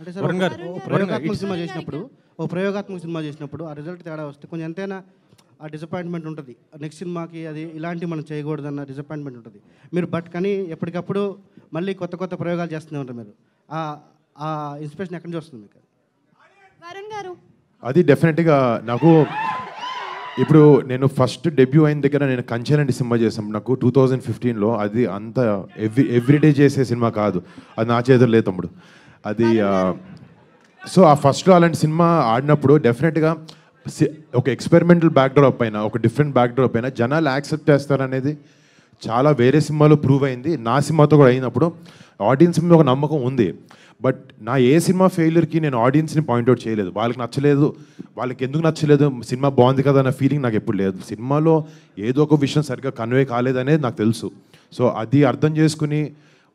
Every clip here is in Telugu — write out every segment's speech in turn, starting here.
అంటే సార్ ప్రయోగాత్మక సినిమా చేసినప్పుడు ఓ ప్రయోగాత్మక సినిమా చేసినప్పుడు ఆ రిజల్ట్ తేడా వస్తే కొంచెం ఎంతైనా ఆ డిసప్పాయింట్మెంట్ ఉంటుంది నెక్స్ట్ సినిమాకి అది ఇలాంటివి మనం చేయకూడదన్న డిసప్పాయింట్మెంట్ ఉంటుంది మీరు బట్ కానీ ఎప్పటికప్పుడు మళ్ళీ కొత్త కొత్త ప్రయోగాలు చేస్తూనే ఉంటారు మీరు ఆ ఇన్స్పిరేషన్ ఎక్కడి నుంచి వస్తుంది మీకు వరుణ్ గారు అది డెఫినెట్గా నాకు ఇప్పుడు నేను ఫస్ట్ డెబ్యూ అయిన దగ్గర నేను కంచెన్ సినిమా చేసాను నాకు టూ థౌజండ్ ఫిఫ్టీన్లో అది అంత ఎవ్రీ ఎవ్రీడే చేసే సినిమా కాదు అది నా చేతుల్లో తమ్ముడు అది సో ఆ ఫస్ట్లో అలాంటి సినిమా ఆడినప్పుడు డెఫినెట్గా ఒక ఎక్స్పెరిమెంటల్ బ్యాక్డ్రాప్ అయినా ఒక డిఫరెంట్ బ్యాక్డ్రాప్ అయినా జనాలు యాక్సెప్ట్ చేస్తారనేది చాలా వేరే సినిమాలో ప్రూవ్ అయింది నా సినిమాతో కూడా అయినప్పుడు ఆడియన్స్ మీద ఒక నమ్మకం ఉంది బట్ నా ఏ సినిమా ఫెయిల్యూర్కి నేను ఆడియన్స్ని పాయింట్అవుట్ చేయలేదు వాళ్ళకి నచ్చలేదు వాళ్ళకి ఎందుకు నచ్చలేదు సినిమా బాగుంది కదా అన్న ఫీలింగ్ నాకు ఎప్పుడు లేదు సినిమాలో ఏదో ఒక విషయం సరిగ్గా కన్వే కాలేదనేది నాకు తెలుసు సో అది అర్థం చేసుకుని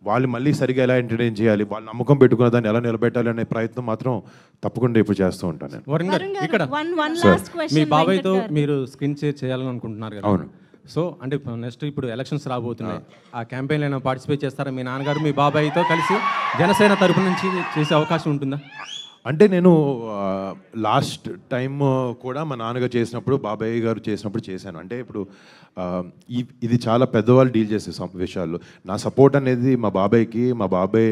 వాళ్ళు మళ్ళీ సరిగా ఎలా ఎంటర్టైన్ చేయాలి వాళ్ళు నమ్మకం పెట్టుకున్న దాన్ని ఎలా నిలబెట్టాలి అనే ప్రయత్నం మాత్రం తప్పకుండా ఇప్పుడు చేస్తూ ఉంటాను ఇక్కడ మీ బాబాయ్తో మీరు స్క్రీన్ షేర్ చేయాలని అనుకుంటున్నారు అవును సో అంటే నెక్స్ట్ ఇప్పుడు ఎలక్షన్స్ రాబోతున్నాయి ఆ క్యాంపెయిన్ అయినా పార్టిసిపేట్ చేస్తారా మీ నాన్నగారు మీ బాబాయ్తో కలిసి జనసేన తరపు నుంచి చేసే అవకాశం ఉంటుందా అంటే నేను లాస్ట్ టైం కూడా మా నాన్నగారు చేసినప్పుడు బాబాయ్ గారు చేసినప్పుడు చేశాను అంటే ఇప్పుడు ఇది చాలా పెద్దవాళ్ళు డీల్ చేసే విషయాలు నా సపోర్ట్ అనేది మా బాబాయ్కి మా బాబాయ్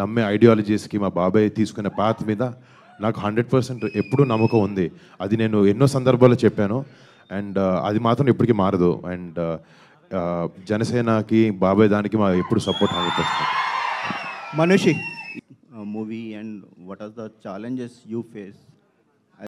నమ్మే ఐడియాలజీస్కి మా బాబాయ్ తీసుకునే పాత్ మీద నాకు హండ్రెడ్ పర్సెంట్ ఎప్పుడూ నమ్మకం ఉంది అది నేను ఎన్నో సందర్భాల్లో చెప్పాను అండ్ అది మాత్రం ఇప్పటికీ మారదు అండ్ జనసేనకి బాబాయ్ దానికి మా ఎప్పుడు సపోర్ట్ హండ్రెడ్ పర్సెంట్ మనిషి movie and what are the challenges you face